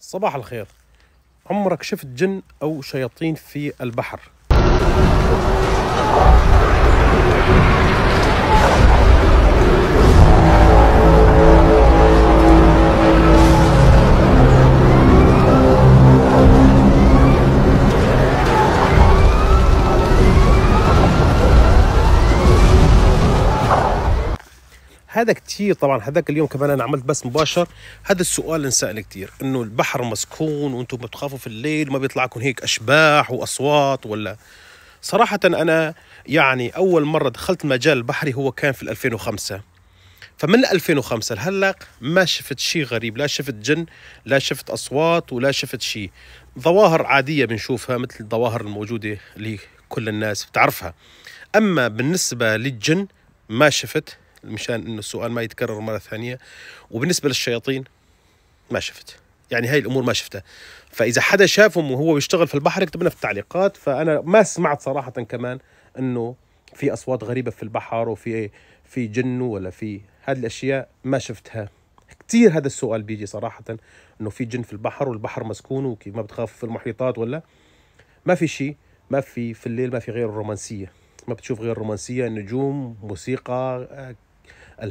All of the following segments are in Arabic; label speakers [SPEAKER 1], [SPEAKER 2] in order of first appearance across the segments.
[SPEAKER 1] صباح الخير عمرك شفت جن أو شياطين في البحر هذا كثير طبعا هذاك اليوم كمان انا عملت بس مباشر هذا السؤال انسال كثير انه البحر مسكون وانتم بتخافوا في الليل ما بيطلع لكم هيك اشباح واصوات ولا صراحة أنا يعني أول مرة دخلت مجال البحري هو كان في 2005 فمن 2005 لهلا ما شفت شيء غريب لا شفت جن لا شفت أصوات ولا شفت شيء ظواهر عادية بنشوفها مثل الظواهر الموجودة اللي كل الناس بتعرفها أما بالنسبة للجن ما شفت مشان انه السؤال ما يتكرر مره ثانيه وبالنسبه للشياطين ما شفت يعني هاي الامور ما شفتها فاذا حدا شافهم وهو بيشتغل في البحر يكتب لنا في التعليقات فانا ما سمعت صراحه كمان انه في اصوات غريبه في البحر وفي في إيه، جن ولا في هذه الاشياء ما شفتها كثير هذا السؤال بيجي صراحه انه في جن في البحر والبحر مسكون وكيف ما بتخاف في المحيطات ولا ما في شيء ما في في الليل ما في غير الرومانسيه ما بتشوف غير الرومانسيه نجوم موسيقى آه،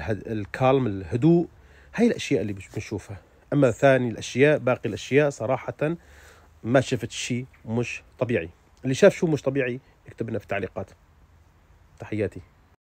[SPEAKER 1] الكالم الهدوء هاي الاشياء اللي بنشوفها اما ثاني الاشياء باقي الاشياء صراحه ما شفت شيء مش طبيعي اللي شاف شو مش طبيعي يكتب لنا في التعليقات تحياتي